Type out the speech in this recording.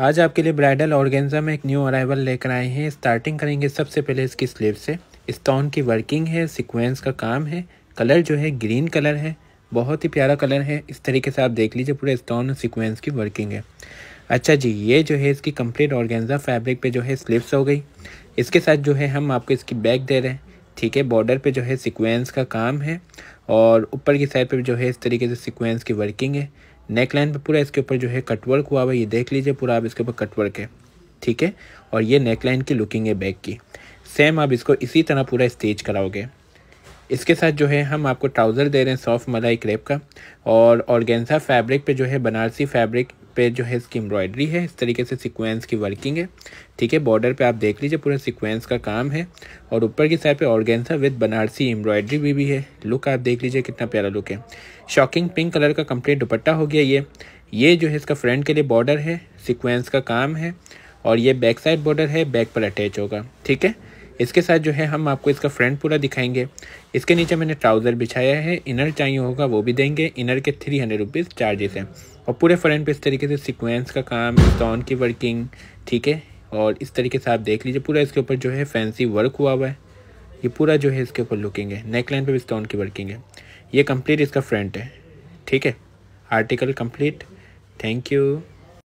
आज आपके लिए ब्राइडल ऑर्गेन्जा में एक न्यू अराइवल लेकर आए हैं स्टार्टिंग करेंगे सबसे पहले इसकी स्लीव से स्टोन की वर्किंग है सिक्वेंस का काम है कलर जो है ग्रीन कलर है बहुत ही प्यारा कलर है इस तरीके से आप देख लीजिए पूरे स्टोन और की वर्किंग है अच्छा जी ये जो है इसकी कंप्लीट ऑर्गेन्जा फैब्रिक पे जो है स्लीवस हो गई इसके साथ जो है हम आपको इसकी बैग दे रहे हैं ठीक है बॉर्डर पे जो है सीक्वेंस का काम है और ऊपर की साइड पे जो है इस तरीके से सीक्वेंस की वर्किंग है नेक लाइन पर पूरा इसके ऊपर जो है कटवर्क हुआ हुआ ये देख लीजिए पूरा आप इसके ऊपर कटवर्क है ठीक है और ये नेक लाइन की लुकिंग है बैक की सेम आप इसको इसी तरह पूरा स्टेज कराओगे इसके साथ जो है हम आपको ट्राउज़र दे रहे हैं सॉफ्ट मलाई क्रेप का और ऑर्गेन्जा फैब्रिक पे जो है बनारसी फैब्रिक पे जो है इसकी एम्ब्रॉयडरी है इस तरीके से सीक्वेंस की वर्किंग है ठीक है बॉर्डर पे आप देख लीजिए पूरा सीक्वेंस का काम है और ऊपर की साइड पे ऑर्गेन्सा विद बनारसी एम्ब्रॉयडरी भी, भी है लुक आप देख लीजिए कितना प्यारा लुक है शॉकिंग पिंक कलर का कंप्लीट दुपट्टा हो गया ये ये जो है इसका फ्रंट के लिए बॉर्डर है सिक्वेंस का काम है और ये बैक साइड बॉर्डर है बैक पर अटैच होगा ठीक है इसके साथ जो है हम आपको इसका फ्रंट पूरा दिखाएंगे इसके नीचे मैंने ट्राउज़र बिछाया है इनर चाहिए होगा वो भी देंगे इनर के थ्री हंड्रेड रुपीज़ चार्जेस हैं और पूरे फ्रंट पे इस तरीके से सिक्वेंस का काम स्टोन की वर्किंग ठीक है और इस तरीके से आप देख लीजिए पूरा इसके ऊपर जो है फैंसी वर्क हुआ हुआ है ये पूरा जो है इसके ऊपर लुकिंग है नेक लाइन पर भी स्टोन की वर्किंग है ये कम्प्लीट इसका फ्रंट है ठीक है आर्टिकल कम्प्लीट थैंक यू